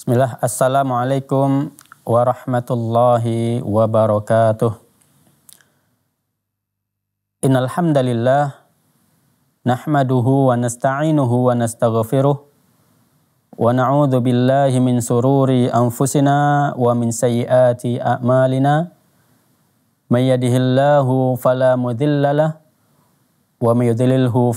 Bismillah. Assalamualaikum warahmatullahi wabarakatuh. Innal hamdalillah nahmaduhu wa nasta'inuhu wa nastaghfiruh wa na'udzu billahi min sururi anfusina wa min sayyiati a'malina. May yahdihillahu fala wa may yudlilhu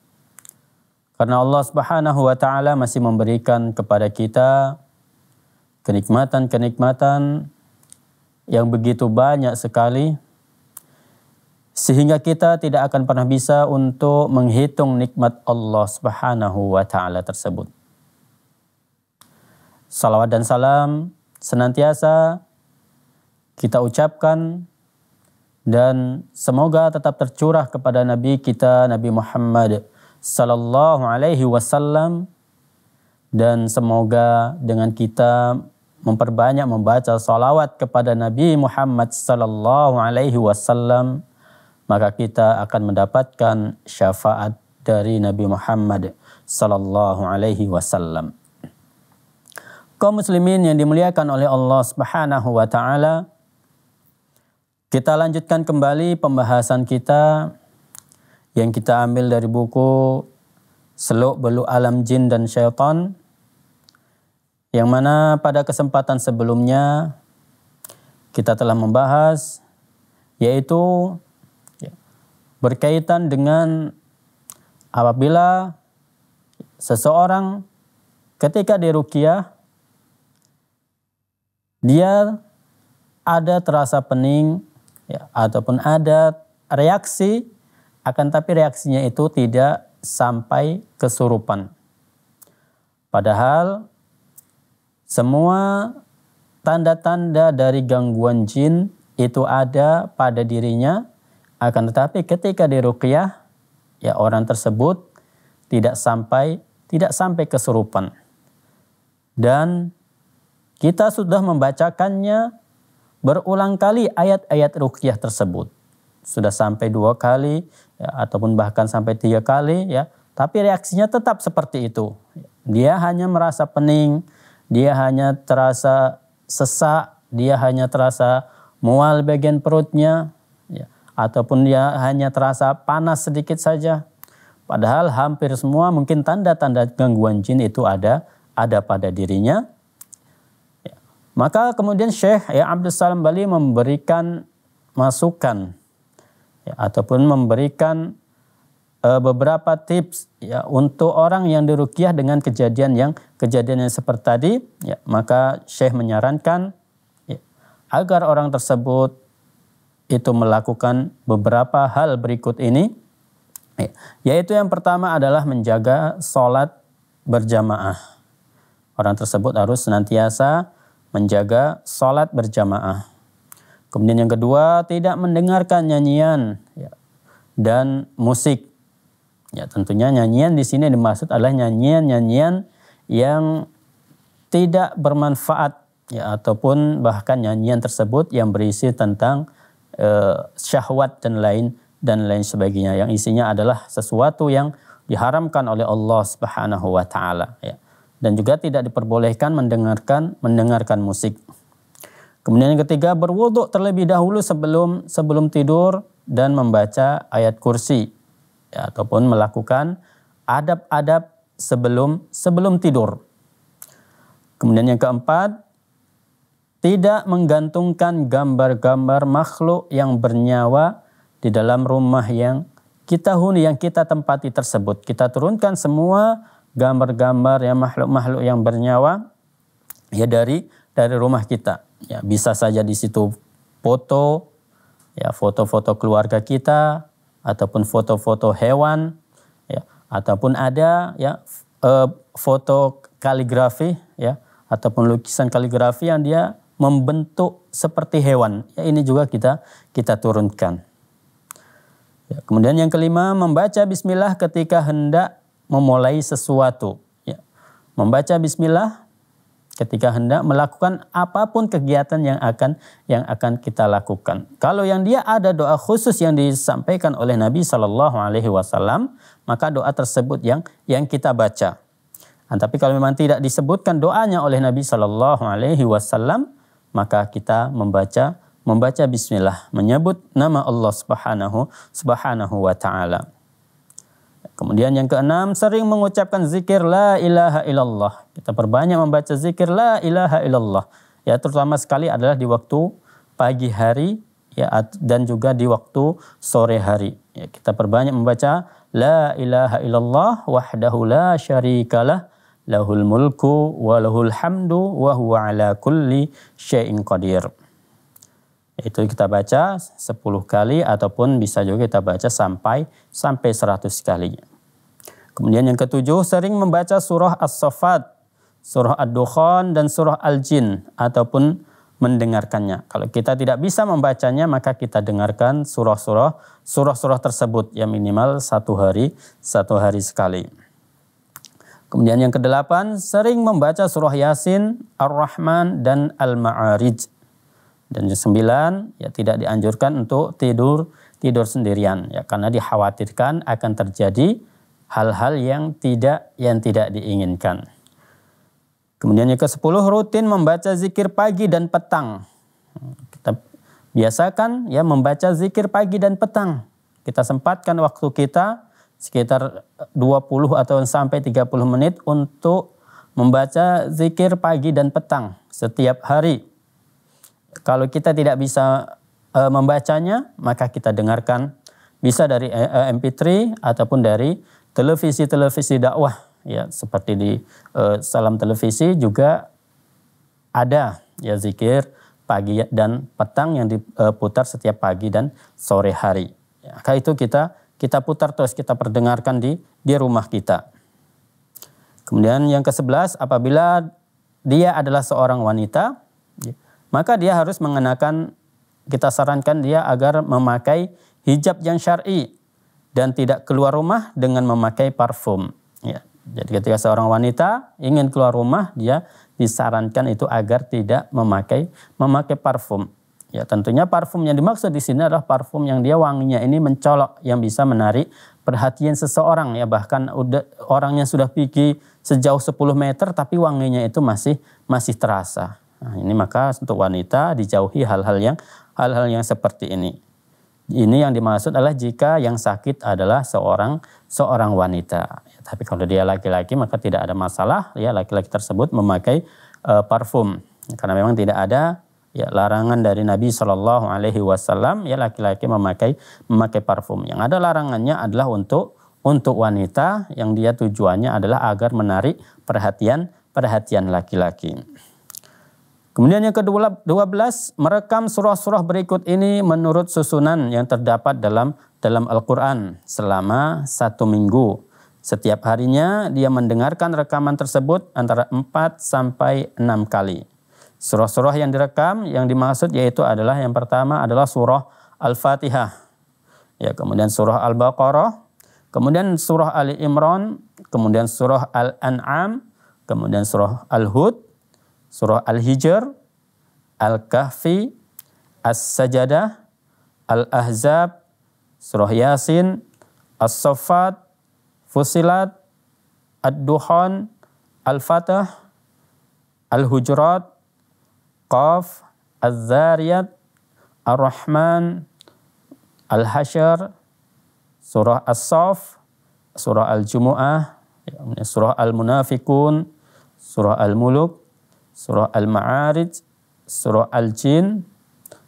karena Allah Subhanahu wa taala masih memberikan kepada kita kenikmatan-kenikmatan yang begitu banyak sekali sehingga kita tidak akan pernah bisa untuk menghitung nikmat Allah Subhanahu wa taala tersebut. Salawat dan salam senantiasa kita ucapkan dan semoga tetap tercurah kepada Nabi kita Nabi Muhammad sallallahu alaihi wasallam dan semoga dengan kita memperbanyak membaca salawat kepada Nabi Muhammad sallallahu alaihi wasallam maka kita akan mendapatkan syafaat dari Nabi Muhammad sallallahu alaihi wasallam. Kaum muslimin yang dimuliakan oleh Allah Subhanahu wa taala, kita lanjutkan kembali pembahasan kita yang kita ambil dari buku Seluk Beluk Alam Jin dan Syaitan yang mana pada kesempatan sebelumnya kita telah membahas yaitu berkaitan dengan apabila seseorang ketika dirukiah dia ada terasa pening ya, ataupun ada reaksi akan tapi reaksinya itu tidak sampai kesurupan. Padahal semua tanda-tanda dari gangguan jin itu ada pada dirinya akan tetapi ketika diruqyah ya orang tersebut tidak sampai tidak sampai kesurupan. Dan kita sudah membacakannya berulang kali ayat-ayat ruqyah tersebut. Sudah sampai dua kali, ya, ataupun bahkan sampai tiga kali ya tapi reaksinya tetap seperti itu dia hanya merasa pening dia hanya terasa sesak dia hanya terasa mual bagian perutnya ya, ataupun dia hanya terasa panas sedikit saja padahal hampir semua mungkin tanda-tanda gangguan jin itu ada ada pada dirinya ya. maka kemudian Syekh ya Abdul Salam Bali memberikan masukan ya, ataupun memberikan uh, beberapa tips ya untuk orang yang dirukiah dengan kejadian yang kejadian yang seperti tadi ya maka Syekh menyarankan ya, agar orang tersebut itu melakukan beberapa hal berikut ini ya, yaitu yang pertama adalah menjaga sholat berjamaah orang tersebut harus senantiasa menjaga sholat berjamaah Kemudian yang kedua, tidak mendengarkan nyanyian ya, dan musik. Ya, tentunya nyanyian di sini dimaksud adalah nyanyian-nyanyian yang tidak bermanfaat ya ataupun bahkan nyanyian tersebut yang berisi tentang e, syahwat dan lain dan lain sebagainya yang isinya adalah sesuatu yang diharamkan oleh Allah Subhanahu wa taala ya. Dan juga tidak diperbolehkan mendengarkan mendengarkan musik. Kemudian yang ketiga berwudhu terlebih dahulu sebelum sebelum tidur dan membaca ayat kursi ya, ataupun melakukan adab-adab sebelum sebelum tidur. Kemudian yang keempat tidak menggantungkan gambar-gambar makhluk yang bernyawa di dalam rumah yang kita huni yang kita tempati tersebut. Kita turunkan semua gambar-gambar yang makhluk-makhluk yang bernyawa ya dari dari rumah kita ya bisa saja di situ foto ya foto-foto keluarga kita ataupun foto-foto hewan ya ataupun ada ya eh, foto kaligrafi ya ataupun lukisan kaligrafi yang dia membentuk seperti hewan ya ini juga kita kita turunkan ya, kemudian yang kelima membaca Bismillah ketika hendak memulai sesuatu ya. membaca Bismillah ketika hendak melakukan apapun kegiatan yang akan yang akan kita lakukan. Kalau yang dia ada doa khusus yang disampaikan oleh Nabi Shallallahu Alaihi Wasallam, maka doa tersebut yang yang kita baca. Nah, tapi kalau memang tidak disebutkan doanya oleh Nabi Shallallahu Alaihi Wasallam, maka kita membaca membaca Bismillah, menyebut nama Allah Subhanahu Subhanahu Wa Taala. Kemudian yang keenam, sering mengucapkan zikir la ilaha illallah. Kita perbanyak membaca zikir la ilaha illallah. Ya terutama sekali adalah di waktu pagi hari ya dan juga di waktu sore hari. Ya, kita perbanyak membaca la ilaha illallah wahdahu la syarikalah lahul mulku wa lahul hamdu wa huwa ala kulli syai'in qadir. Itu kita baca 10 kali ataupun bisa juga kita baca sampai sampai 100 kali. Kemudian yang ketujuh, sering membaca surah As-Sofat, surah Ad-Dukhan, dan surah Al-Jin, ataupun mendengarkannya. Kalau kita tidak bisa membacanya, maka kita dengarkan surah-surah surah-surah tersebut yang minimal satu hari satu hari sekali. Kemudian yang kedelapan, sering membaca surah Yasin, Ar-Rahman, dan Al-Ma'arij. Dan yang sembilan, ya tidak dianjurkan untuk tidur tidur sendirian ya karena dikhawatirkan akan terjadi hal-hal yang tidak yang tidak diinginkan. Kemudian yang ke-10 rutin membaca zikir pagi dan petang. Kita biasakan ya membaca zikir pagi dan petang. Kita sempatkan waktu kita sekitar 20 atau sampai 30 menit untuk membaca zikir pagi dan petang setiap hari. Kalau kita tidak bisa e, membacanya, maka kita dengarkan bisa dari eh, eh, e, MP3 ataupun dari televisi-televisi dakwah ya seperti di eh, salam televisi juga ada ya zikir pagi dan petang yang diputar setiap pagi dan sore hari. Maka itu kita kita putar terus kita perdengarkan di di rumah kita. Kemudian yang ke-11 apabila dia adalah seorang wanita ya, maka dia harus mengenakan kita sarankan dia agar memakai hijab yang syar'i dan tidak keluar rumah dengan memakai parfum. Ya. Jadi ketika seorang wanita ingin keluar rumah, dia disarankan itu agar tidak memakai memakai parfum. Ya, tentunya parfum yang dimaksud di sini adalah parfum yang dia wanginya ini mencolok yang bisa menarik perhatian seseorang ya bahkan udah, orangnya sudah pergi sejauh 10 meter tapi wanginya itu masih masih terasa. Nah, ini maka untuk wanita dijauhi hal-hal yang hal-hal yang seperti ini. Ini yang dimaksud adalah jika yang sakit adalah seorang seorang wanita. Ya, tapi kalau dia laki-laki maka tidak ada masalah ya laki-laki tersebut memakai uh, parfum karena memang tidak ada ya larangan dari Nabi Shallallahu Alaihi Wasallam ya laki-laki memakai memakai parfum. Yang ada larangannya adalah untuk untuk wanita yang dia tujuannya adalah agar menarik perhatian perhatian laki-laki. Kemudian yang ke-12 merekam surah-surah berikut ini menurut susunan yang terdapat dalam dalam Al-Qur'an selama satu minggu. Setiap harinya dia mendengarkan rekaman tersebut antara 4 sampai 6 kali. Surah-surah yang direkam yang dimaksud yaitu adalah yang pertama adalah surah Al-Fatihah. Ya, kemudian surah Al-Baqarah, kemudian surah Ali Imran, kemudian surah Al-An'am, kemudian surah Al-Hud, surah Al-Hijr, Al-Kahfi, As-Sajadah, Al-Ahzab, surah Yasin, As-Saffat, Fusilat, Ad-Duhan, Al-Fatah, Al-Hujurat, Qaf, Az-Zariyat, Ar-Rahman, Al-Hashr, Surah As-Saf, Surah Al-Jumu'ah, Surah Al-Munafikun, Surah Al-Muluk, surah Al-Ma'arij, surah Al-Jin,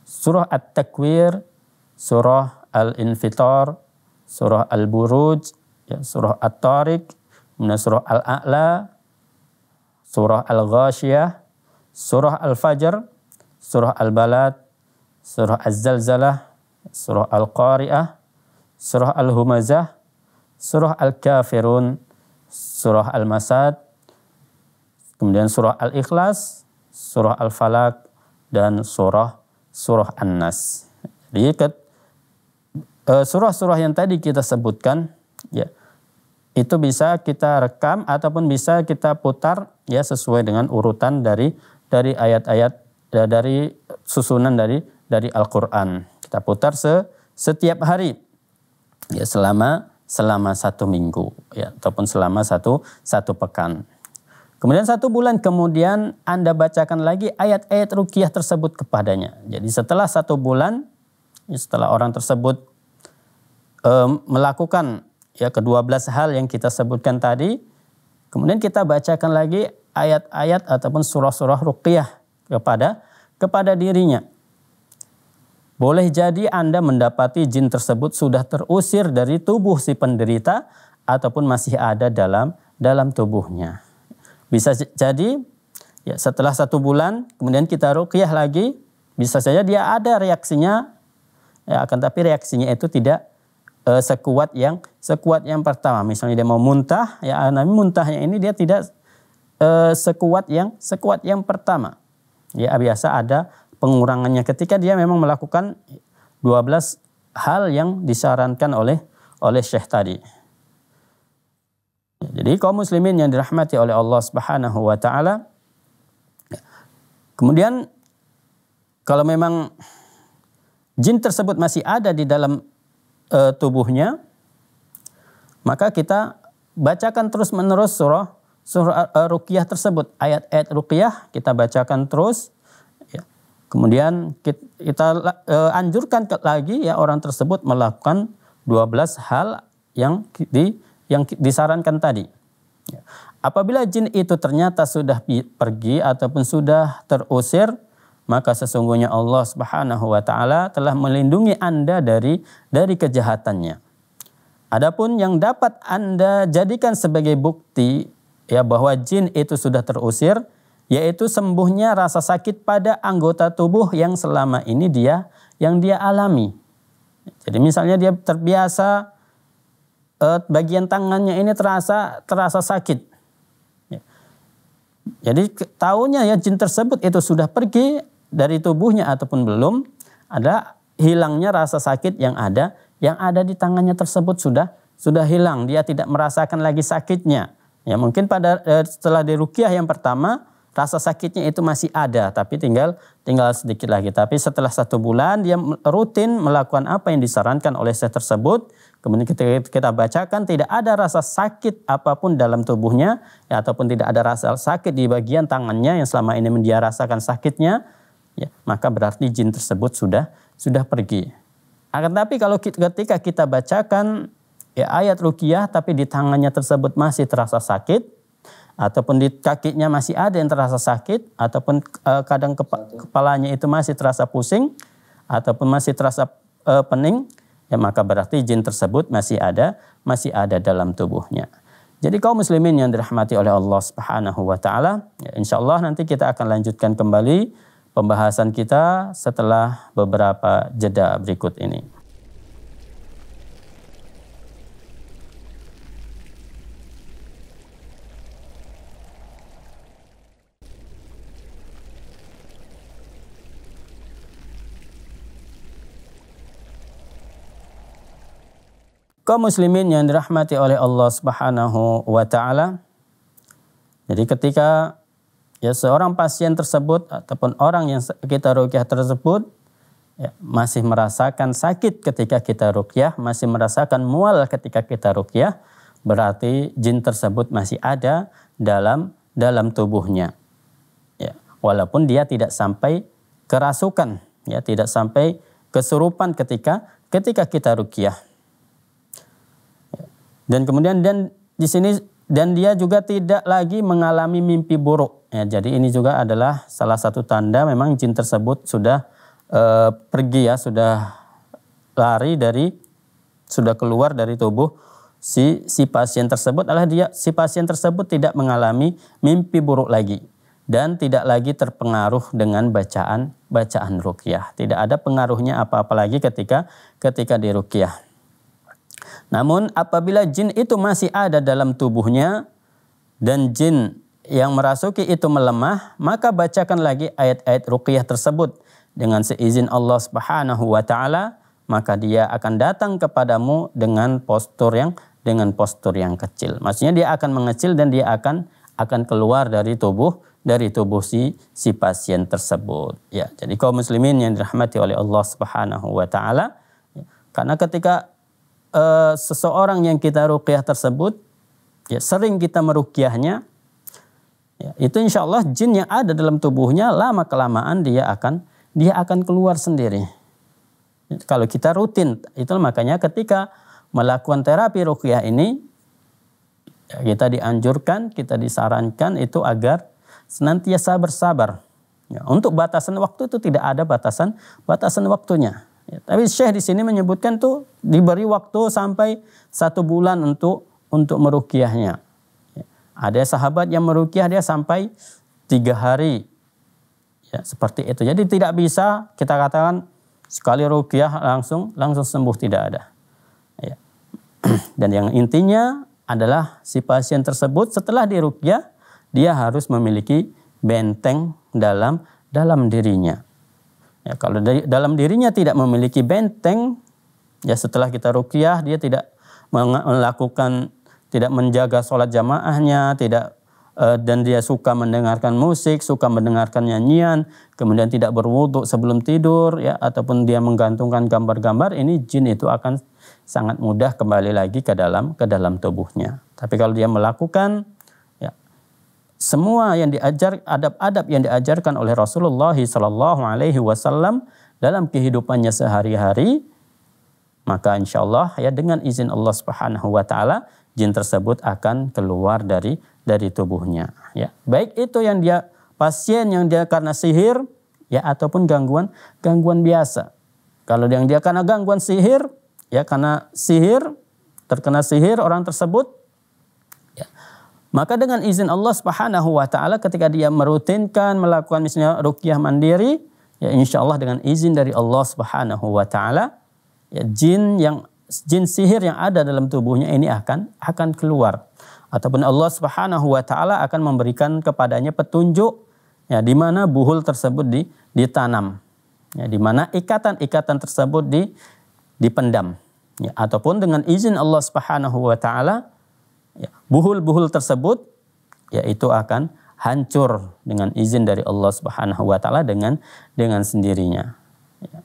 surah At-Takwir, surah Al-Infitar, surah Al-Buruj, ya, surah At-Tariq, surah Al-A'la, surah Al-Ghashiyah, surah Al-Fajr, surah Al-Balad, surah Az-Zalzalah, surah Al-Qari'ah, surah Al-Humazah, surah Al-Kafirun, surah Al-Masad, Kemudian surah Al-Ikhlas, surah al falaq dan surah surah An-Nas. Jadi eh, surah-surah yang tadi kita sebutkan, ya itu bisa kita rekam ataupun bisa kita putar ya sesuai dengan urutan dari dari ayat-ayat dari susunan dari dari Al-Qur'an. Kita putar se, setiap hari ya selama selama satu minggu ya ataupun selama satu satu pekan Kemudian satu bulan kemudian Anda bacakan lagi ayat-ayat rukiah tersebut kepadanya. Jadi setelah satu bulan, ya setelah orang tersebut e, melakukan ya kedua belas hal yang kita sebutkan tadi, kemudian kita bacakan lagi ayat-ayat ataupun surah-surah rukiah kepada kepada dirinya. Boleh jadi Anda mendapati jin tersebut sudah terusir dari tubuh si penderita ataupun masih ada dalam dalam tubuhnya. Bisa jadi ya setelah satu bulan kemudian kita ruqyah lagi bisa saja dia ada reaksinya ya akan tapi reaksinya itu tidak uh, sekuat yang sekuat yang pertama misalnya dia mau muntah ya namun muntahnya ini dia tidak uh, sekuat yang sekuat yang pertama ya biasa ada pengurangannya ketika dia memang melakukan 12 hal yang disarankan oleh oleh Syekh tadi jadi kaum muslimin yang dirahmati oleh Allah Subhanahu wa taala. Kemudian kalau memang jin tersebut masih ada di dalam e, tubuhnya, maka kita bacakan terus-menerus surah surah e, ruqyah tersebut, ayat-ayat ruqyah kita bacakan terus ya. Kemudian kita, kita e, anjurkan lagi ya orang tersebut melakukan 12 hal yang di yang disarankan tadi. Ya. Apabila jin itu ternyata sudah pergi ataupun sudah terusir, maka sesungguhnya Allah Subhanahu wa taala telah melindungi Anda dari dari kejahatannya. Adapun yang dapat Anda jadikan sebagai bukti ya bahwa jin itu sudah terusir yaitu sembuhnya rasa sakit pada anggota tubuh yang selama ini dia yang dia alami. Jadi misalnya dia terbiasa eh, bagian tangannya ini terasa terasa sakit. Ya. Jadi tahunya ya jin tersebut itu sudah pergi dari tubuhnya ataupun belum ada hilangnya rasa sakit yang ada yang ada di tangannya tersebut sudah sudah hilang dia tidak merasakan lagi sakitnya ya mungkin pada eh, setelah dirukiah yang pertama rasa sakitnya itu masih ada tapi tinggal tinggal sedikit lagi. Tapi setelah satu bulan dia rutin melakukan apa yang disarankan oleh saya tersebut. Kemudian kita kita bacakan tidak ada rasa sakit apapun dalam tubuhnya ya, ataupun tidak ada rasa sakit di bagian tangannya yang selama ini dia rasakan sakitnya. Ya, maka berarti jin tersebut sudah sudah pergi. Akan tapi kalau kita, ketika kita bacakan ya, ayat rukiah tapi di tangannya tersebut masih terasa sakit, ataupun di kakinya masih ada yang terasa sakit ataupun uh, kadang kepa kepalanya itu masih terasa pusing ataupun masih terasa uh, pening ya maka berarti jin tersebut masih ada masih ada dalam tubuhnya. Jadi kaum muslimin yang dirahmati oleh Allah Subhanahu wa taala, ya insyaallah nanti kita akan lanjutkan kembali pembahasan kita setelah beberapa jeda berikut ini. Kaum muslimin yang dirahmati oleh Allah Subhanahu wa taala. Jadi ketika ya seorang pasien tersebut ataupun orang yang kita rukyah tersebut ya, masih merasakan sakit ketika kita rukyah, masih merasakan mual ketika kita rukyah, berarti jin tersebut masih ada dalam dalam tubuhnya. Ya, walaupun dia tidak sampai kerasukan, ya tidak sampai kesurupan ketika ketika kita rukyah. Dan kemudian dan di sini dan dia juga tidak lagi mengalami mimpi buruk. Ya, jadi ini juga adalah salah satu tanda memang jin tersebut sudah e, pergi ya, sudah lari dari sudah keluar dari tubuh si si pasien tersebut adalah dia si pasien tersebut tidak mengalami mimpi buruk lagi dan tidak lagi terpengaruh dengan bacaan bacaan rukyah. Tidak ada pengaruhnya apa-apa lagi ketika ketika di ruqyah. Namun apabila jin itu masih ada dalam tubuhnya dan jin yang merasuki itu melemah, maka bacakan lagi ayat-ayat ruqyah tersebut dengan seizin Allah Subhanahu wa taala, maka dia akan datang kepadamu dengan postur yang dengan postur yang kecil. Maksudnya dia akan mengecil dan dia akan akan keluar dari tubuh dari tubuh si si pasien tersebut. Ya, jadi kaum muslimin yang dirahmati oleh Allah Subhanahu wa taala, ya. karena ketika e, seseorang yang kita rukyah tersebut, ya, sering kita merukyahnya, ya, itu insya Allah jin yang ada dalam tubuhnya lama kelamaan dia akan dia akan keluar sendiri. Ya, kalau kita rutin, itu makanya ketika melakukan terapi rukyah ini, ya, kita dianjurkan, kita disarankan itu agar senantiasa bersabar. Ya, untuk batasan waktu itu tidak ada batasan batasan waktunya. Ya, tapi Syekh di sini menyebutkan tuh diberi waktu sampai satu bulan untuk untuk merukiahnya. Ya, ada sahabat yang merukiah dia sampai tiga hari. Ya, seperti itu. Jadi tidak bisa kita katakan sekali rukiah langsung langsung sembuh tidak ada. Ya. Dan yang intinya adalah si pasien tersebut setelah dirukyah dia harus memiliki benteng dalam dalam dirinya. Ya, kalau dari, dalam dirinya tidak memiliki benteng, ya setelah kita rukyah dia tidak melakukan, tidak menjaga sholat jamaahnya, tidak uh, dan dia suka mendengarkan musik, suka mendengarkan nyanyian, kemudian tidak berwudhu sebelum tidur, ya ataupun dia menggantungkan gambar-gambar, ini jin itu akan sangat mudah kembali lagi ke dalam ke dalam tubuhnya. Tapi kalau dia melakukan semua yang diajar adab-adab yang diajarkan oleh Rasulullah Sallallahu Alaihi Wasallam dalam kehidupannya sehari-hari, maka insya Allah ya dengan izin Allah Subhanahu Wa Taala jin tersebut akan keluar dari dari tubuhnya. Ya, baik itu yang dia pasien yang dia karena sihir ya ataupun gangguan gangguan biasa. Kalau yang dia karena gangguan sihir ya karena sihir terkena sihir orang tersebut maka dengan izin Allah Subhanahu wa taala ketika dia merutinkan melakukan misalnya ruqyah mandiri, ya insyaallah dengan izin dari Allah Subhanahu wa taala, ya jin yang jin sihir yang ada dalam tubuhnya ini akan akan keluar ataupun Allah Subhanahu wa taala akan memberikan kepadanya petunjuk ya di mana buhul tersebut di, ditanam. Ya di mana ikatan-ikatan tersebut di dipendam. Ya, ataupun dengan izin Allah Subhanahu wa taala Ya, buhul-buhul tersebut yaitu akan hancur dengan izin dari Allah Subhanahu wa taala dengan dengan sendirinya. Ya.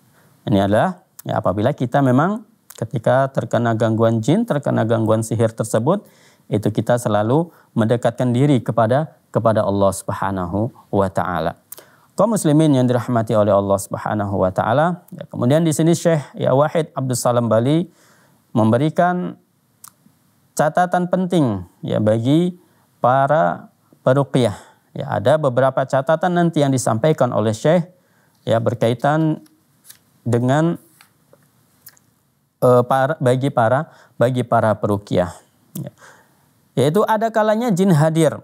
Ini adalah ya apabila kita memang ketika terkena gangguan jin, terkena gangguan sihir tersebut, itu kita selalu mendekatkan diri kepada kepada Allah Subhanahu wa taala. Kaum muslimin yang dirahmati oleh Allah Subhanahu wa taala, ya, kemudian di sini Syekh ya Wahid Abdul Salam Bali memberikan catatan penting ya bagi para peruqyah. Ya, ada beberapa catatan nanti yang disampaikan oleh Syekh ya berkaitan dengan eh, para, bagi para bagi para peruqyah. Ya. Yaitu ada kalanya jin hadir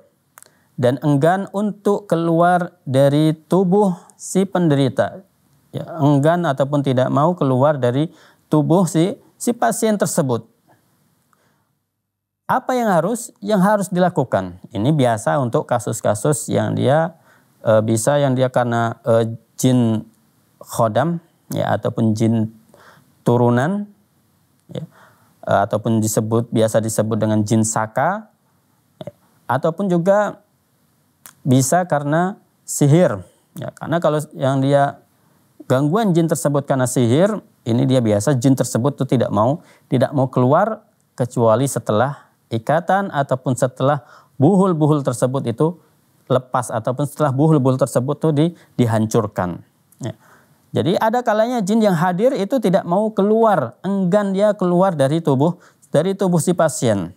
dan enggan untuk keluar dari tubuh si penderita. Ya, enggan ataupun tidak mau keluar dari tubuh si si pasien tersebut. Apa yang harus yang harus dilakukan? Ini biasa untuk kasus-kasus yang dia e, bisa yang dia karena e, jin khodam ya ataupun jin turunan ya, e, ataupun disebut biasa disebut dengan jin saka ya, ataupun juga bisa karena sihir ya karena kalau yang dia gangguan jin tersebut karena sihir ini dia biasa jin tersebut tuh tidak mau tidak mau keluar kecuali setelah ikatan ataupun setelah buhul-buhul tersebut itu lepas ataupun setelah buhul-buhul tersebut itu di, dihancurkan. Ya. Jadi ada kalanya jin yang hadir itu tidak mau keluar, enggan dia keluar dari tubuh dari tubuh si pasien.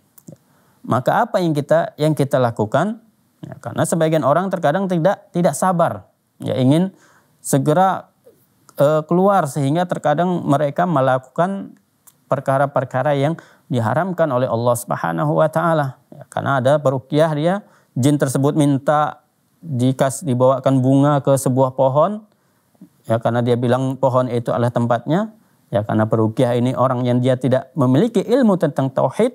Maka apa yang kita yang kita lakukan? Ya, karena sebagian orang terkadang tidak tidak sabar, ya ingin segera uh, keluar sehingga terkadang mereka melakukan perkara-perkara yang diharamkan oleh Allah Subhanahu wa taala. Ya, karena ada perukiah dia jin tersebut minta dikas dibawakan bunga ke sebuah pohon ya karena dia bilang pohon itu adalah tempatnya ya karena perukiah ini orang yang dia tidak memiliki ilmu tentang tauhid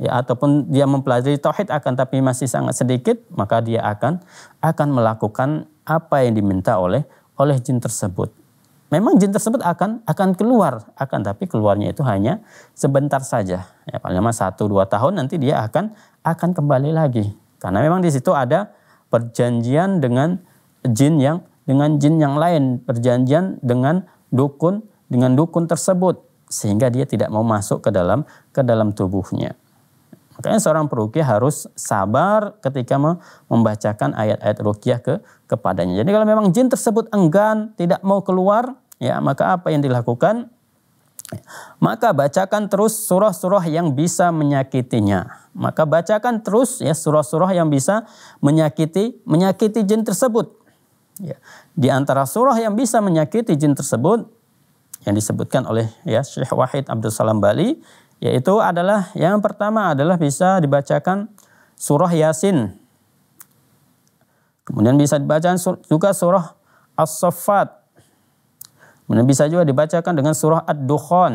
ya ataupun dia mempelajari tauhid akan tapi masih sangat sedikit maka dia akan akan melakukan apa yang diminta oleh oleh jin tersebut memang jin tersebut akan akan keluar, akan tapi keluarnya itu hanya sebentar saja. Ya, paling lama satu dua tahun nanti dia akan akan kembali lagi. Karena memang di situ ada perjanjian dengan jin yang dengan jin yang lain, perjanjian dengan dukun dengan dukun tersebut sehingga dia tidak mau masuk ke dalam ke dalam tubuhnya. Makanya seorang perukiah harus sabar ketika membacakan ayat-ayat rukiah ke kepadanya. Jadi kalau memang jin tersebut enggan, tidak mau keluar, ya maka apa yang dilakukan? Maka bacakan terus surah-surah yang bisa menyakitinya. Maka bacakan terus ya surah-surah yang bisa menyakiti menyakiti jin tersebut. Ya. Di antara surah yang bisa menyakiti jin tersebut yang disebutkan oleh ya Syekh Wahid Abdul Salam Bali yaitu adalah yang pertama adalah bisa dibacakan surah Yasin. Kemudian bisa dibacakan juga surah As-Saffat. Kemudian bisa juga dibacakan dengan surah Ad-Dukhan.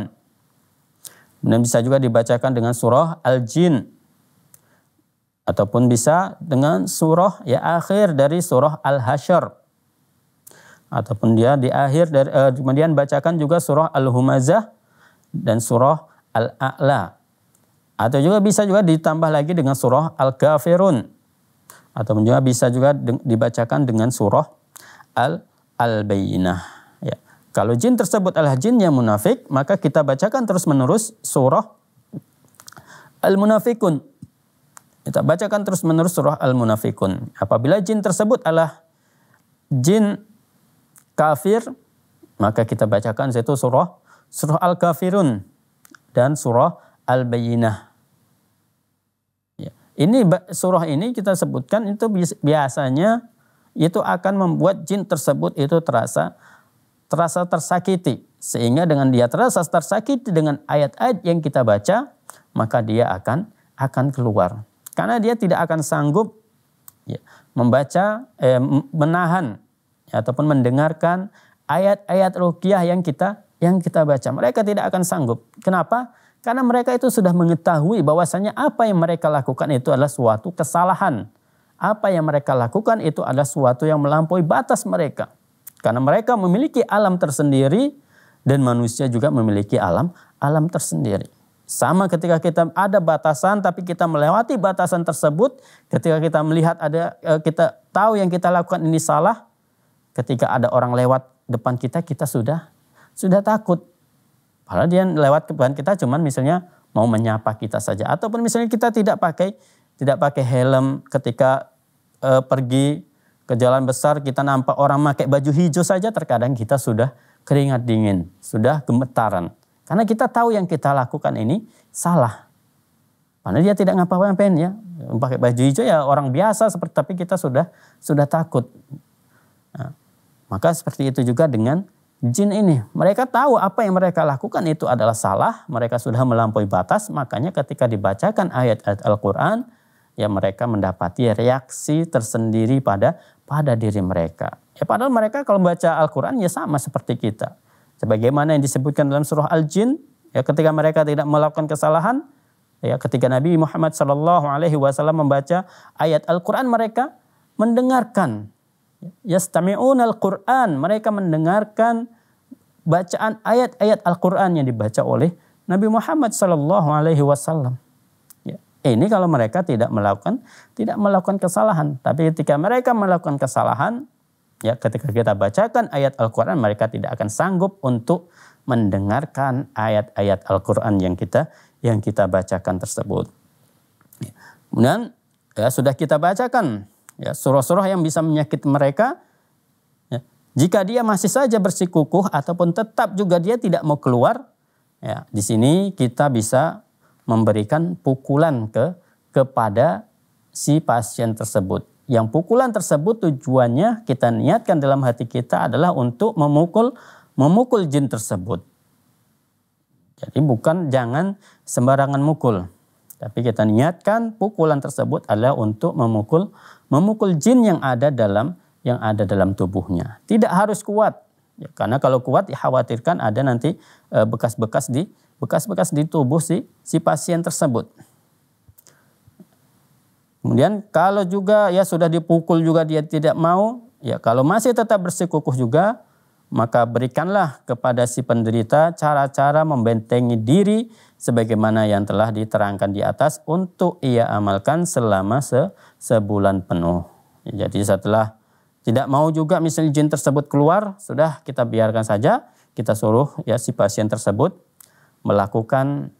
Kemudian bisa juga dibacakan dengan surah Al-Jin. Ataupun bisa dengan surah ya akhir dari surah Al-Hasyr. Ataupun dia di akhir dari eh, kemudian bacakan juga surah Al-Humazah dan surah Al-A'la. Atau juga bisa juga ditambah lagi dengan surah Al-Kafirun. Atau juga bisa juga dibacakan dengan surah al al Ya. Kalau jin tersebut adalah jin yang munafik, maka kita bacakan terus-menerus surah Al-Munafikun. Kita bacakan terus-menerus surah Al-Munafikun. Apabila jin tersebut adalah jin kafir, maka kita bacakan situ surah surah Al-Kafirun dan surah Al-Bayyinah. Ya. Ini surah ini kita sebutkan itu biasanya itu akan membuat jin tersebut itu terasa terasa tersakiti sehingga dengan dia terasa tersakiti dengan ayat-ayat yang kita baca maka dia akan akan keluar karena dia tidak akan sanggup ya, membaca eh, menahan ya, ataupun mendengarkan ayat-ayat rukiah yang kita yang kita baca. Mereka tidak akan sanggup. Kenapa? Karena mereka itu sudah mengetahui bahwasanya apa yang mereka lakukan itu adalah suatu kesalahan. Apa yang mereka lakukan itu adalah suatu yang melampaui batas mereka. Karena mereka memiliki alam tersendiri dan manusia juga memiliki alam alam tersendiri. Sama ketika kita ada batasan tapi kita melewati batasan tersebut, ketika kita melihat ada e, kita tahu yang kita lakukan ini salah, ketika ada orang lewat depan kita kita sudah sudah takut. Padahal dia lewat kebutuhan kita cuman misalnya mau menyapa kita saja. Ataupun misalnya kita tidak pakai tidak pakai helm ketika e, pergi ke jalan besar kita nampak orang pakai baju hijau saja terkadang kita sudah keringat dingin, sudah gemetaran. Karena kita tahu yang kita lakukan ini salah. padahal dia tidak ngapa-ngapain ya. Pakai baju hijau ya orang biasa seperti tapi kita sudah sudah takut. Nah, maka seperti itu juga dengan jin ini. Mereka tahu apa yang mereka lakukan itu adalah salah, mereka sudah melampaui batas, makanya ketika dibacakan ayat-ayat Al-Qur'an, ya mereka mendapati reaksi tersendiri pada pada diri mereka. Ya padahal mereka kalau membaca Al-Qur'an ya sama seperti kita. Sebagaimana yang disebutkan dalam surah Al-Jin, ya ketika mereka tidak melakukan kesalahan, ya ketika Nabi Muhammad SAW membaca ayat Al-Qur'an mereka mendengarkan Yastami'un al-Quran. Mereka mendengarkan bacaan ayat-ayat Al-Quran yang dibaca oleh Nabi Muhammad Sallallahu Alaihi Wasallam. Ya. Eh, ini kalau mereka tidak melakukan tidak melakukan kesalahan. Tapi ketika mereka melakukan kesalahan, ya ketika kita bacakan ayat Al-Quran, mereka tidak akan sanggup untuk mendengarkan ayat-ayat Al-Quran yang kita yang kita bacakan tersebut. Ya. Kemudian ya, sudah kita bacakan ya, surah-surah yang bisa menyakit mereka. Ya, jika dia masih saja bersikukuh ataupun tetap juga dia tidak mau keluar, ya, di sini kita bisa memberikan pukulan ke kepada si pasien tersebut. Yang pukulan tersebut tujuannya kita niatkan dalam hati kita adalah untuk memukul memukul jin tersebut. Jadi bukan jangan sembarangan mukul. Tapi kita niatkan pukulan tersebut adalah untuk memukul memukul jin yang ada dalam yang ada dalam tubuhnya. Tidak harus kuat. Ya, karena kalau kuat dikhawatirkan ya ada nanti e, bekas-bekas di bekas-bekas di tubuh si si pasien tersebut. Kemudian kalau juga ya sudah dipukul juga dia tidak mau, ya kalau masih tetap bersikukuh juga, maka berikanlah kepada si penderita cara-cara membentengi diri sebagaimana yang telah diterangkan di atas untuk ia amalkan selama se sebulan penuh. Jadi setelah tidak mau juga misalnya jin tersebut keluar, sudah kita biarkan saja, kita suruh ya si pasien tersebut melakukan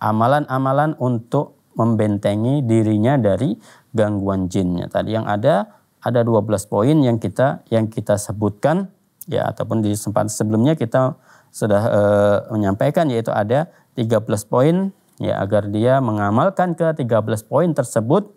amalan-amalan untuk membentengi dirinya dari gangguan jinnya. Tadi yang ada ada 12 poin yang kita yang kita sebutkan ya ataupun di sempat sebelumnya kita sudah e, menyampaikan yaitu ada 13 poin ya agar dia mengamalkan ke 13 poin tersebut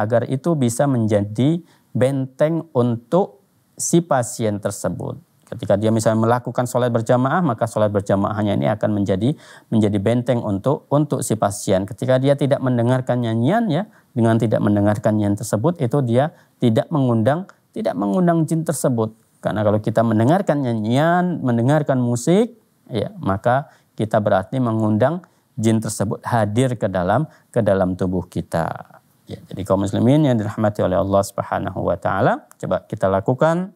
agar itu bisa menjadi benteng untuk si pasien tersebut. Ketika dia misalnya melakukan sholat berjamaah, maka sholat berjamaahnya ini akan menjadi menjadi benteng untuk untuk si pasien. Ketika dia tidak mendengarkan nyanyian ya, dengan tidak mendengarkan nyanyian tersebut itu dia tidak mengundang tidak mengundang jin tersebut. Karena kalau kita mendengarkan nyanyian, mendengarkan musik, ya maka kita berarti mengundang jin tersebut hadir ke dalam ke dalam tubuh kita. Ya, jadi kaum muslimin yang dirahmati oleh Allah Subhanahu wa taala, coba kita lakukan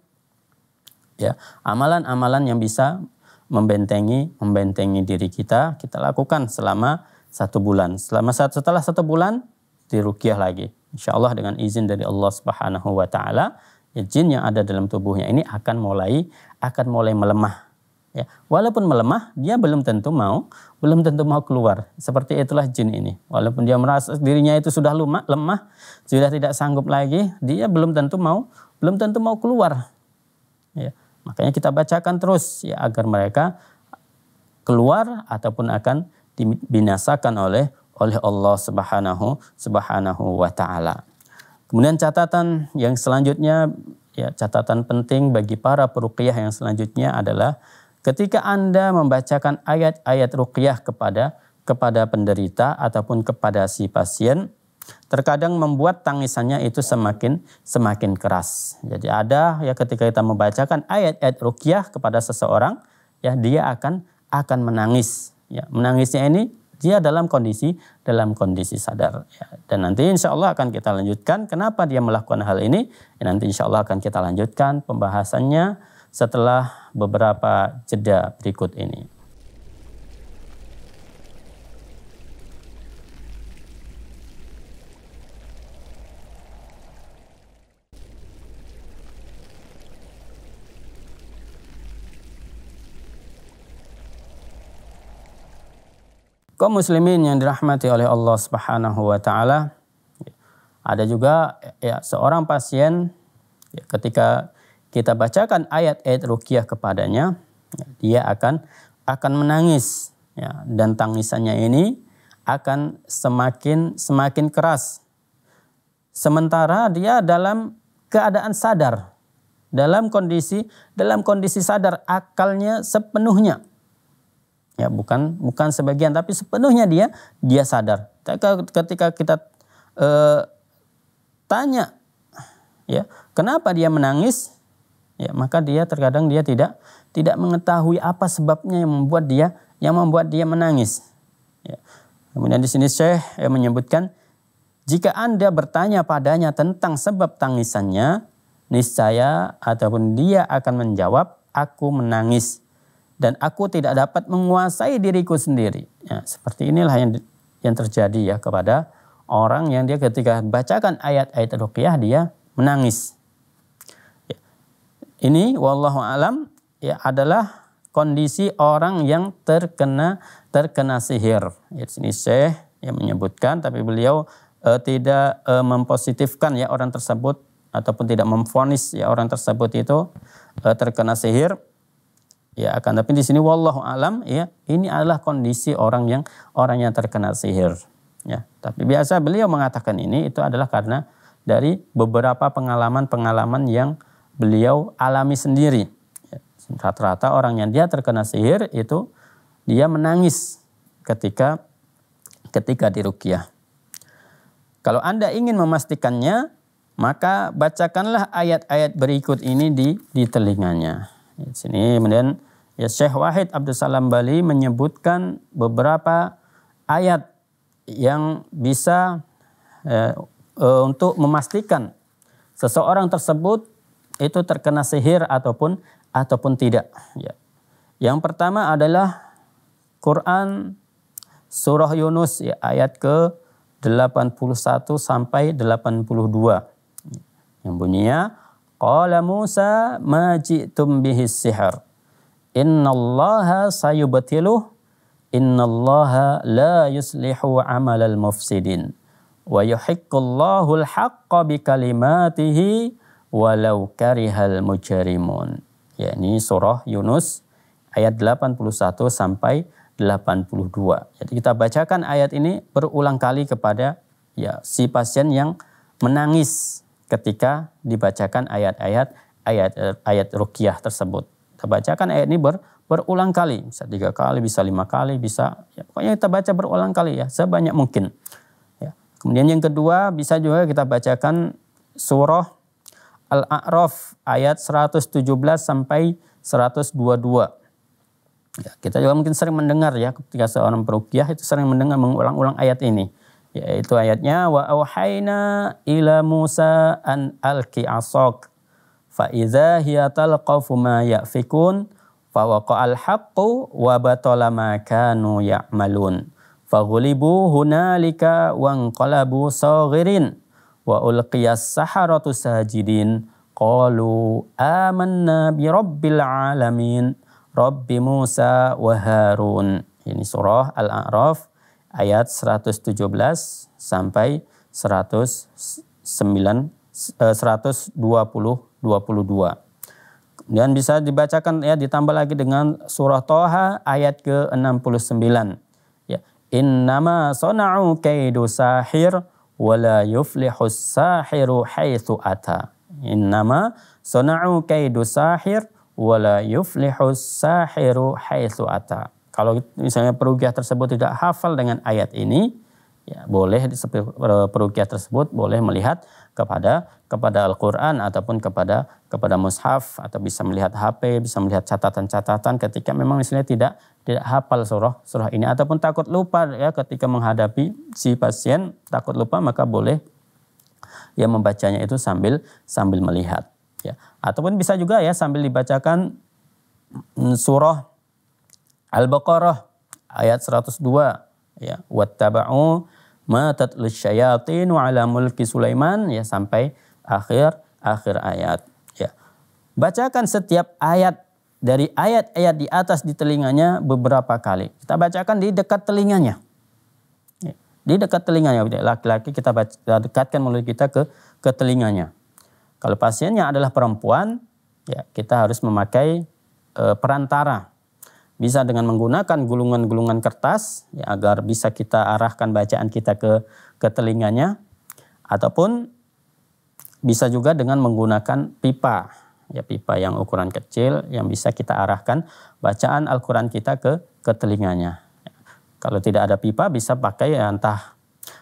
ya amalan-amalan yang bisa membentengi membentengi diri kita kita lakukan selama satu bulan selama satu setelah satu bulan dirukiah lagi insya Allah dengan izin dari Allah Subhanahu Wa Taala ya, jin yang ada dalam tubuhnya ini akan mulai akan mulai melemah Ya, walaupun melemah, dia belum tentu mau, belum tentu mau keluar. Seperti itulah jin ini. Walaupun dia merasa dirinya itu sudah lemah, lemah, sudah tidak sanggup lagi, dia belum tentu mau, belum tentu mau keluar. Ya, makanya kita bacakan terus ya agar mereka keluar ataupun akan dibinasakan oleh oleh Allah Subhanahu Subhanahu wa taala. Kemudian catatan yang selanjutnya ya catatan penting bagi para peruqyah yang selanjutnya adalah Ketika Anda membacakan ayat-ayat ruqyah kepada kepada penderita ataupun kepada si pasien, terkadang membuat tangisannya itu semakin semakin keras. Jadi ada ya ketika kita membacakan ayat-ayat ruqyah kepada seseorang, ya dia akan akan menangis. Ya, menangisnya ini dia dalam kondisi dalam kondisi sadar. Ya, dan nanti insya Allah akan kita lanjutkan kenapa dia melakukan hal ini. Ya, nanti insya Allah akan kita lanjutkan pembahasannya setelah beberapa jeda berikut ini. Kaum muslimin yang dirahmati oleh Allah Subhanahu wa taala. Ada juga ya seorang pasien ya, ketika kita bacakan ayat-ayat ruqyah kepadanya, ya, dia akan akan menangis ya, dan tangisannya ini akan semakin semakin keras. Sementara dia dalam keadaan sadar, dalam kondisi dalam kondisi sadar akalnya sepenuhnya. Ya, bukan bukan sebagian tapi sepenuhnya dia dia sadar. Ketika kita e, tanya ya, kenapa dia menangis? ya maka dia terkadang dia tidak tidak mengetahui apa sebabnya yang membuat dia yang membuat dia menangis. Ya. Kemudian di sini Syekh eh, menyebutkan jika Anda bertanya padanya tentang sebab tangisannya, niscaya ataupun dia akan menjawab, aku menangis dan aku tidak dapat menguasai diriku sendiri. Ya, seperti inilah yang yang terjadi ya kepada orang yang dia ketika bacakan ayat-ayat ruqyah dia menangis ini wallahu alam ya adalah kondisi orang yang terkena terkena sihir. Ya, sini Syekh yang menyebutkan tapi beliau e, tidak e, mempositifkan ya orang tersebut ataupun tidak memfonis ya orang tersebut itu e, terkena sihir. Ya akan tapi di sini wallahu alam ya ini adalah kondisi orang yang orang yang terkena sihir. Ya, tapi biasa beliau mengatakan ini itu adalah karena dari beberapa pengalaman-pengalaman yang beliau alami sendiri. Rata-rata orang yang dia terkena sihir itu dia menangis ketika ketika dirukyah. Kalau Anda ingin memastikannya, maka bacakanlah ayat-ayat berikut ini di di telinganya. Di sini kemudian ya Syekh Wahid Abdul Salam Bali menyebutkan beberapa ayat yang bisa eh, eh untuk memastikan seseorang tersebut itu terkena sihir ataupun ataupun tidak. Ya. Yang pertama adalah Quran surah Yunus ya, ayat ke 81 sampai 82. Yang bunyinya Qala Musa ma ji'tum bihi sihir. Innallaha sayubtiluh. Innallaha la yuslihu amalal mufsidin. Wa yuhiqqullahu al-haqqa bi kalimatihi walau karihal mujarimun. ini surah Yunus ayat 81 sampai 82. Jadi kita bacakan ayat ini berulang kali kepada ya si pasien yang menangis ketika dibacakan ayat-ayat ayat ayat ruqyah tersebut. Kita bacakan ayat ini ber, berulang kali, bisa tiga kali, bisa lima kali, bisa ya, pokoknya kita baca berulang kali ya sebanyak mungkin. Ya. Kemudian yang kedua bisa juga kita bacakan surah Al-A'raf ayat 117 sampai 122. Ya, kita juga mungkin sering mendengar ya ketika seorang perukiah itu sering mendengar mengulang-ulang ayat ini. Yaitu ayatnya wa auhayna ila Musa an alqi asok fa idza hiya talqafu ma yafikun fa waqa'al haqqu wa batala ma kanu ya'malun. Faghulibu hunalika wa anqalabu saghirin wa ulqiyas saharatu sajidin qalu amanna bi rabbil alamin rabbi Musa wa Harun. Ini surah Al-A'raf ayat 117 sampai 109 120 22. dan bisa dibacakan ya ditambah lagi dengan surah Toha ayat ke-69. Ya, innama sona'u kaidu sahir wala yuflihus sahiru haitsu ata innama sana'u kaidu sahir wala yuflihus sahiru haitsu ata kalau misalnya perugiah tersebut tidak hafal dengan ayat ini Ya, boleh eh, perukiah tersebut boleh melihat kepada kepada Al-Qur'an ataupun kepada kepada mushaf atau bisa melihat HP, bisa melihat catatan-catatan ketika memang misalnya tidak tidak hafal surah surah ini ataupun takut lupa ya ketika menghadapi si pasien takut lupa maka boleh ya membacanya itu sambil sambil melihat ya ataupun bisa juga ya sambil dibacakan mm, surah Al-Baqarah ayat 102 ya wattaba'u matat lusyayatin wa ala mulki Sulaiman ya sampai akhir akhir ayat ya. Bacakan setiap ayat dari ayat-ayat di atas di telinganya beberapa kali. Kita bacakan di dekat telinganya. Ya. Di dekat telinganya laki-laki kita dekatkan mulut kita ke ke telinganya. Kalau pasiennya adalah perempuan, ya kita harus memakai e, perantara bisa dengan menggunakan gulungan-gulungan kertas ya, agar bisa kita arahkan bacaan kita ke ke telinganya ataupun bisa juga dengan menggunakan pipa ya pipa yang ukuran kecil yang bisa kita arahkan bacaan Al-Qur'an kita ke ke telinganya. Kalau tidak ada pipa bisa pakai ya, entah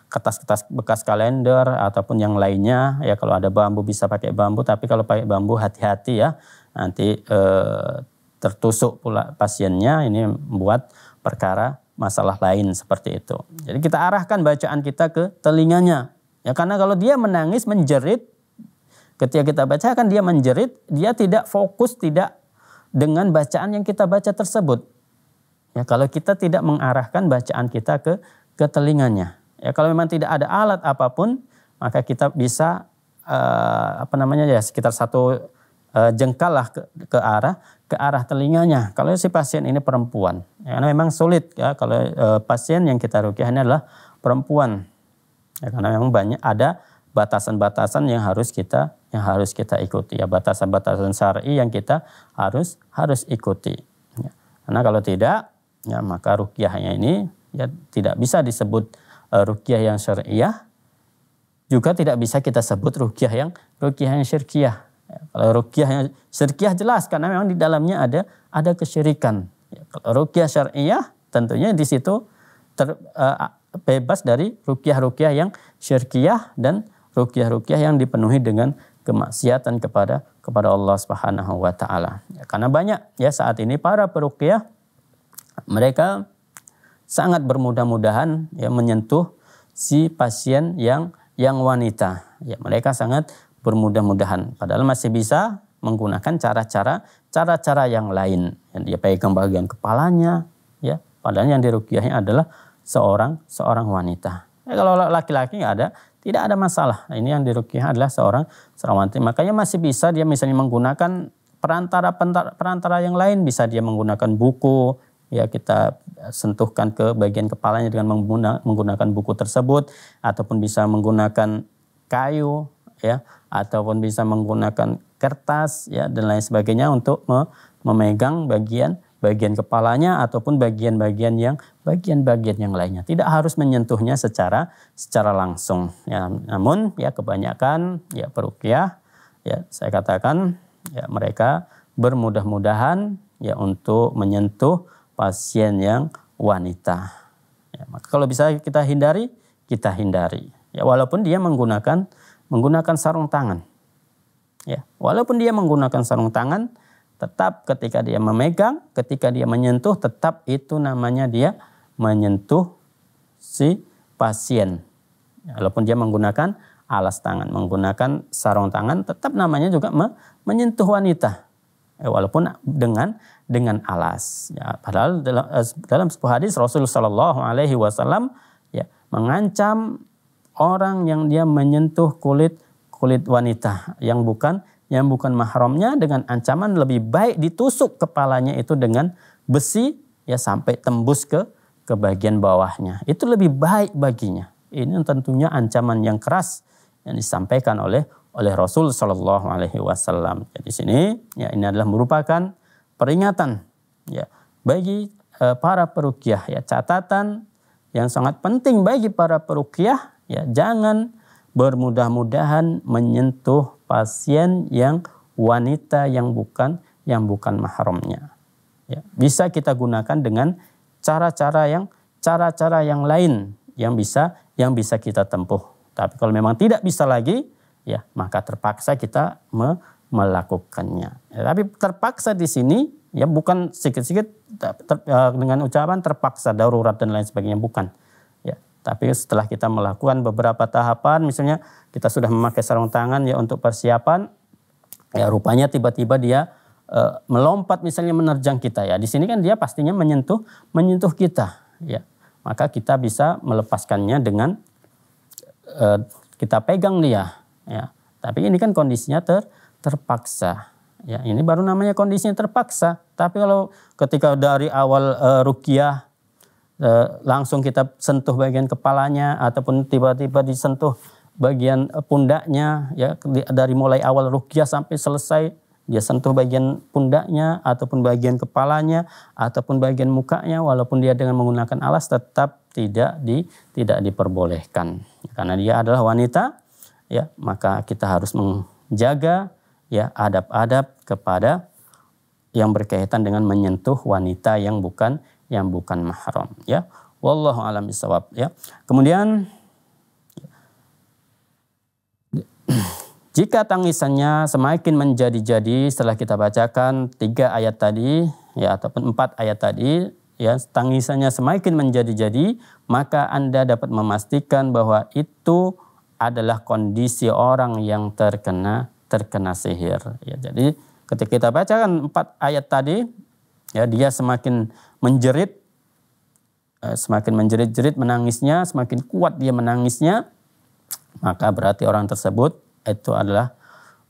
kertas-kertas bekas kalender ataupun yang lainnya ya kalau ada bambu bisa pakai bambu tapi kalau pakai bambu hati-hati ya nanti eh, tertusuk pula pasiennya ini membuat perkara masalah lain seperti itu. Jadi kita arahkan bacaan kita ke telinganya. Ya karena kalau dia menangis menjerit ketika kita baca kan dia menjerit, dia tidak fokus tidak dengan bacaan yang kita baca tersebut. Ya kalau kita tidak mengarahkan bacaan kita ke ke telinganya. Ya kalau memang tidak ada alat apapun maka kita bisa uh, apa namanya ya sekitar satu Eh, jengkalah ke, ke arah ke arah telinganya. Kalau si pasien ini perempuan, ya, karena memang sulit ya kalau e, pasien yang kita rukiah ini adalah perempuan, ya, karena memang banyak ada batasan-batasan yang harus kita yang harus kita ikuti ya batasan-batasan syari yang kita harus harus ikuti. Ya. Karena kalau tidak, ya maka rukiahnya ini ya tidak bisa disebut e, eh, rukyah yang syariah, juga tidak bisa kita sebut rukiah yang rukyah yang syirkiah kalau yang syirkiah jelas karena memang di dalamnya ada ada kesyirikan. Kalau rukyah syariah tentunya di situ ter, uh, bebas dari rukiah-rukiah yang syirkiah dan rukiah-rukiah yang dipenuhi dengan kemaksiatan kepada kepada Allah Subhanahu wa taala. Ya, karena banyak ya saat ini para perukiah mereka sangat bermudah-mudahan ya menyentuh si pasien yang yang wanita. Ya, mereka sangat bermudah-mudahan. Padahal masih bisa menggunakan cara-cara cara-cara yang lain. Yang dia pegang bagian kepalanya, ya. Padahal yang dirukiahnya adalah seorang seorang wanita. Ya, kalau laki-laki ada, tidak ada masalah. Ini yang dirukiah adalah seorang seorang wanita. Makanya masih bisa dia misalnya menggunakan perantara perantara yang lain. Bisa dia menggunakan buku, ya kita sentuhkan ke bagian kepalanya dengan menggunakan buku tersebut, ataupun bisa menggunakan kayu, ya ataupun bisa menggunakan kertas ya dan lain sebagainya untuk memegang bagian bagian kepalanya ataupun bagian-bagian yang bagian-bagian yang lainnya. Tidak harus menyentuhnya secara secara langsung. Ya, namun ya kebanyakan ya perukiah ya saya katakan ya mereka bermudah-mudahan ya untuk menyentuh pasien yang wanita. Ya, maka kalau bisa kita hindari, kita hindari. Ya walaupun dia menggunakan menggunakan sarung tangan. Ya, walaupun dia menggunakan sarung tangan, tetap ketika dia memegang, ketika dia menyentuh, tetap itu namanya dia menyentuh si pasien. Walaupun dia menggunakan alas tangan, menggunakan sarung tangan, tetap namanya juga menyentuh wanita. Ya, walaupun dengan dengan alas. Ya, padahal dalam, eh, dalam sebuah hadis Rasulullah Shallallahu Alaihi Wasallam ya, mengancam orang yang dia menyentuh kulit kulit wanita yang bukan yang bukan mahramnya dengan ancaman lebih baik ditusuk kepalanya itu dengan besi ya sampai tembus ke ke bagian bawahnya. Itu lebih baik baginya. Ini tentunya ancaman yang keras yang disampaikan oleh oleh Rasul Shallallahu Alaihi Wasallam. Jadi sini ya ini adalah merupakan peringatan ya bagi e, para perukiah ya catatan yang sangat penting bagi para perukiah Ya, jangan bermudah-mudahan menyentuh pasien yang wanita yang bukan yang bukan mahramnya. Ya, bisa kita gunakan dengan cara-cara yang cara-cara yang lain yang bisa yang bisa kita tempuh. Tapi kalau memang tidak bisa lagi, ya maka terpaksa kita me melakukannya. Ya, tapi terpaksa di sini ya bukan sedikit-sedikit eh, eh, dengan ucapan terpaksa darurat dan lain sebagainya bukan. Tapi setelah kita melakukan beberapa tahapan, misalnya kita sudah memakai sarung tangan ya untuk persiapan, ya rupanya tiba-tiba dia e, melompat misalnya menerjang kita ya. Di sini kan dia pastinya menyentuh menyentuh kita ya. Maka kita bisa melepaskannya dengan e, kita pegang dia ya. Tapi ini kan kondisinya ter, terpaksa. Ya, ini baru namanya kondisinya terpaksa. Tapi kalau ketika dari awal e, rukiah Eh, langsung kita sentuh bagian kepalanya ataupun tiba-tiba disentuh bagian eh, pundaknya ya dari mulai awal rukyah sampai selesai dia sentuh bagian pundaknya ataupun bagian kepalanya ataupun bagian mukanya walaupun dia dengan menggunakan alas tetap tidak di tidak diperbolehkan karena dia adalah wanita ya maka kita harus menjaga ya adab-adab kepada yang berkaitan dengan menyentuh wanita yang bukan yang bukan mahram ya wallahu alam bisawab ya kemudian jika tangisannya semakin menjadi-jadi setelah kita bacakan tiga ayat tadi ya ataupun empat ayat tadi ya tangisannya semakin menjadi-jadi maka Anda dapat memastikan bahwa itu adalah kondisi orang yang terkena terkena sihir ya jadi ketika kita bacakan empat ayat tadi ya dia semakin menjerit eh, semakin menjerit-jerit menangisnya, semakin kuat dia menangisnya, maka berarti orang tersebut itu adalah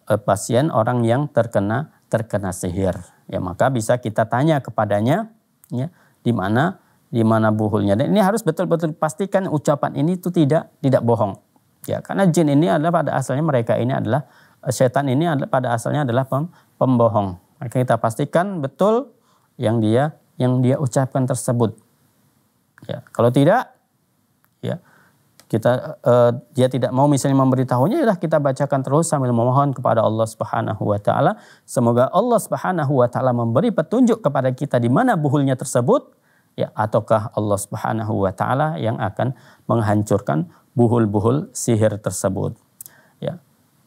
eh, pasien orang yang terkena terkena sihir. Ya, maka bisa kita tanya kepadanya ya, di mana di mana buhulnya. Dan ini harus betul-betul pastikan ucapan ini itu tidak tidak bohong. Ya, karena jin ini adalah pada asalnya mereka ini adalah eh, setan ini adalah pada asalnya adalah pem, pembohong. Maka kita pastikan betul yang dia yang dia ucapkan tersebut. Ya, kalau tidak, ya kita uh, dia tidak mau misalnya memberitahunya, ya kita bacakan terus sambil memohon kepada Allah Subhanahu wa taala semoga Allah Subhanahu wa taala memberi petunjuk kepada kita di mana buhulnya tersebut ya ataukah Allah Subhanahu wa taala yang akan menghancurkan buhul-buhul sihir tersebut. Ya.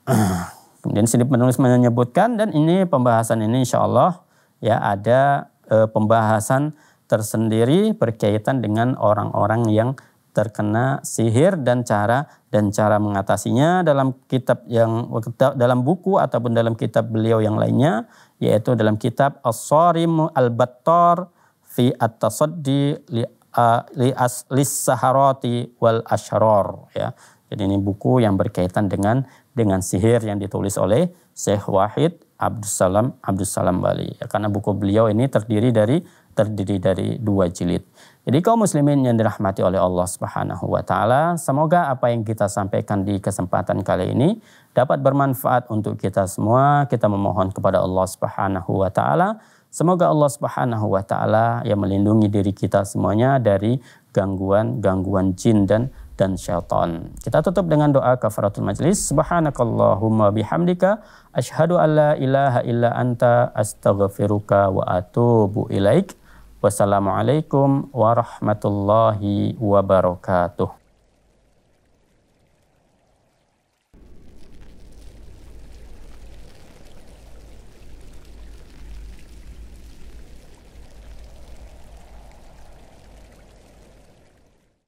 Kemudian sini penulis menyebutkan dan ini pembahasan ini insya Allah ya ada e, pembahasan tersendiri berkaitan dengan orang-orang yang terkena sihir dan cara dan cara mengatasinya dalam kitab yang dalam buku ataupun dalam kitab beliau yang lainnya yaitu dalam kitab As-Sarim Al-Battar fi At-Tasaddi li, uh, li as, Lis-Saharati wal asharor ya. Jadi ini buku yang berkaitan dengan dengan sihir yang ditulis oleh Syekh Wahid Abdus Salam Abdus Salam Bali ya, karena buku beliau ini terdiri dari terdiri dari dua jilid. Jadi kaum muslimin yang dirahmati oleh Allah Subhanahu wa taala, semoga apa yang kita sampaikan di kesempatan kali ini dapat bermanfaat untuk kita semua. Kita memohon kepada Allah Subhanahu wa taala Semoga Allah Subhanahu wa taala yang melindungi diri kita semuanya dari gangguan-gangguan jin dan dan syaitan. Kita tutup dengan doa kafaratul majlis. Subhanakallahumma bihamdika asyhadu an la ilaha illa anta astaghfiruka wa atubu ilaik. Wassalamualaikum warahmatullahi wabarakatuh.